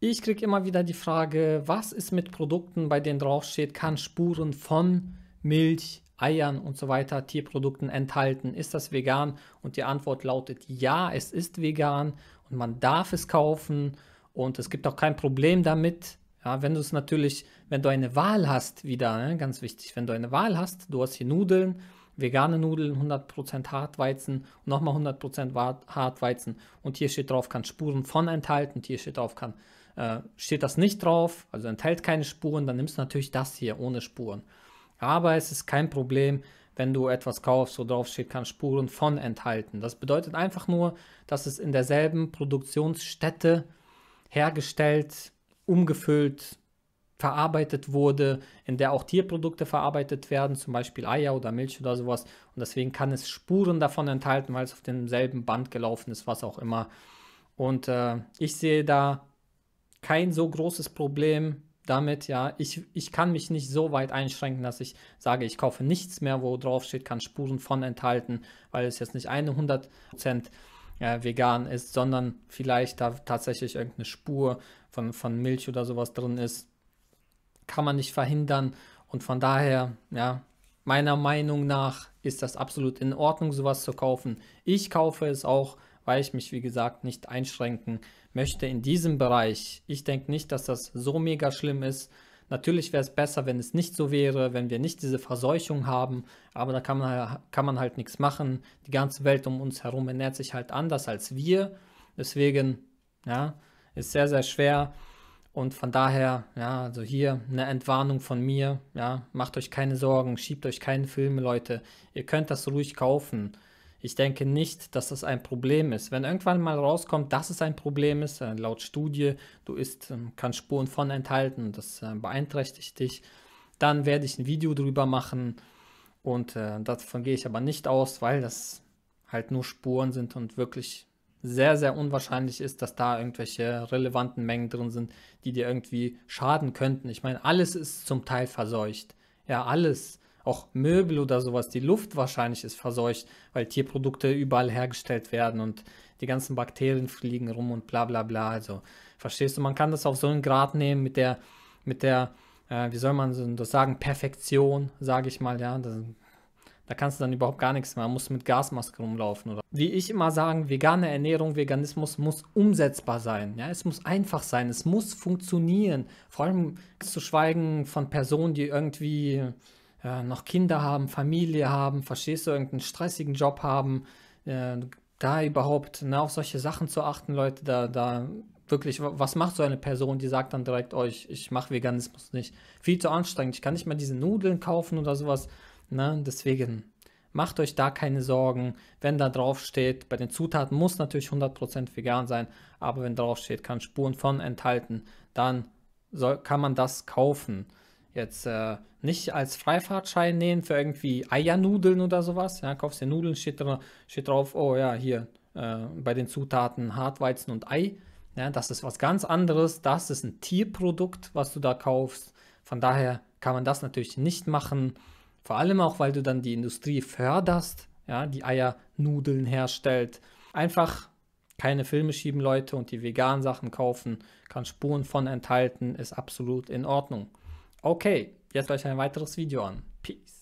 Ich kriege immer wieder die Frage, was ist mit Produkten, bei denen draufsteht, kann Spuren von Milch, Eiern und so weiter, Tierprodukten enthalten? Ist das vegan? Und die Antwort lautet ja, es ist vegan und man darf es kaufen und es gibt auch kein Problem damit. Ja, wenn du es natürlich, wenn du eine Wahl hast, wieder, ne, ganz wichtig, wenn du eine Wahl hast, du hast hier Nudeln, vegane Nudeln, 100% Hartweizen nochmal 100% Hartweizen und hier steht drauf, kann Spuren von enthalten, hier steht drauf, kann äh, steht das nicht drauf, also enthält keine Spuren, dann nimmst du natürlich das hier ohne Spuren. Aber es ist kein Problem, wenn du etwas kaufst, wo drauf steht, kann Spuren von enthalten. Das bedeutet einfach nur, dass es in derselben Produktionsstätte hergestellt, umgefüllt, verarbeitet wurde, in der auch Tierprodukte verarbeitet werden, zum Beispiel Eier oder Milch oder sowas. Und deswegen kann es Spuren davon enthalten, weil es auf demselben Band gelaufen ist, was auch immer. Und äh, ich sehe da kein so großes Problem damit, ja. Ich, ich kann mich nicht so weit einschränken, dass ich sage, ich kaufe nichts mehr, wo drauf steht, kann Spuren von enthalten, weil es jetzt nicht 100% äh, vegan ist, sondern vielleicht da tatsächlich irgendeine Spur von, von Milch oder sowas drin ist. Kann man nicht verhindern. Und von daher, ja, meiner Meinung nach ist das absolut in Ordnung, sowas zu kaufen. Ich kaufe es auch, weil ich mich, wie gesagt, nicht einschränken möchte in diesem Bereich. Ich denke nicht, dass das so mega schlimm ist. Natürlich wäre es besser, wenn es nicht so wäre, wenn wir nicht diese Verseuchung haben, aber da kann man, kann man halt nichts machen. Die ganze Welt um uns herum ernährt sich halt anders als wir. Deswegen, ja, ist sehr, sehr schwer. Und von daher, ja, also hier eine Entwarnung von mir, ja, macht euch keine Sorgen, schiebt euch keine Filme, Leute. Ihr könnt das ruhig kaufen. Ich denke nicht, dass das ein Problem ist. Wenn irgendwann mal rauskommt, dass es ein Problem ist, äh, laut Studie, du isst, ähm, kannst Spuren von enthalten, das äh, beeinträchtigt dich, dann werde ich ein Video drüber machen und äh, davon gehe ich aber nicht aus, weil das halt nur Spuren sind und wirklich sehr, sehr unwahrscheinlich ist, dass da irgendwelche relevanten Mengen drin sind, die dir irgendwie schaden könnten. Ich meine, alles ist zum Teil verseucht. Ja, alles auch Möbel oder sowas, die Luft wahrscheinlich ist verseucht, weil Tierprodukte überall hergestellt werden und die ganzen Bakterien fliegen rum und bla bla bla. Also, verstehst du, man kann das auf so einen Grad nehmen mit der, mit der, äh, wie soll man das sagen, Perfektion, sage ich mal, ja. Das, da kannst du dann überhaupt gar nichts mehr, man muss mit Gasmaske rumlaufen oder. Wie ich immer sage, vegane Ernährung, Veganismus muss umsetzbar sein. Ja, es muss einfach sein, es muss funktionieren. Vor allem zu schweigen von Personen, die irgendwie äh, noch Kinder haben, Familie haben, verstehst du, irgendeinen stressigen Job haben, äh, da überhaupt ne, auf solche Sachen zu achten, Leute, da, da wirklich, was macht so eine Person, die sagt dann direkt, oh, ich, ich mache Veganismus nicht. Viel zu anstrengend, ich kann nicht mal diese Nudeln kaufen oder sowas. Ne? Deswegen macht euch da keine Sorgen, wenn da drauf steht, bei den Zutaten muss natürlich 100% vegan sein, aber wenn drauf steht, kann Spuren von enthalten, dann soll, kann man das kaufen jetzt äh, nicht als Freifahrtschein nehmen für irgendwie Eiernudeln oder sowas. Ja, kaufst dir Nudeln, steht, steht drauf, oh ja, hier äh, bei den Zutaten Hartweizen und Ei. Ja, das ist was ganz anderes. Das ist ein Tierprodukt, was du da kaufst. Von daher kann man das natürlich nicht machen. Vor allem auch, weil du dann die Industrie förderst, ja, die Eiernudeln herstellt. Einfach keine Filme schieben, Leute, und die veganen Sachen kaufen, kann Spuren von enthalten, ist absolut in Ordnung. Okay, jetzt euch ein weiteres Video an. Peace.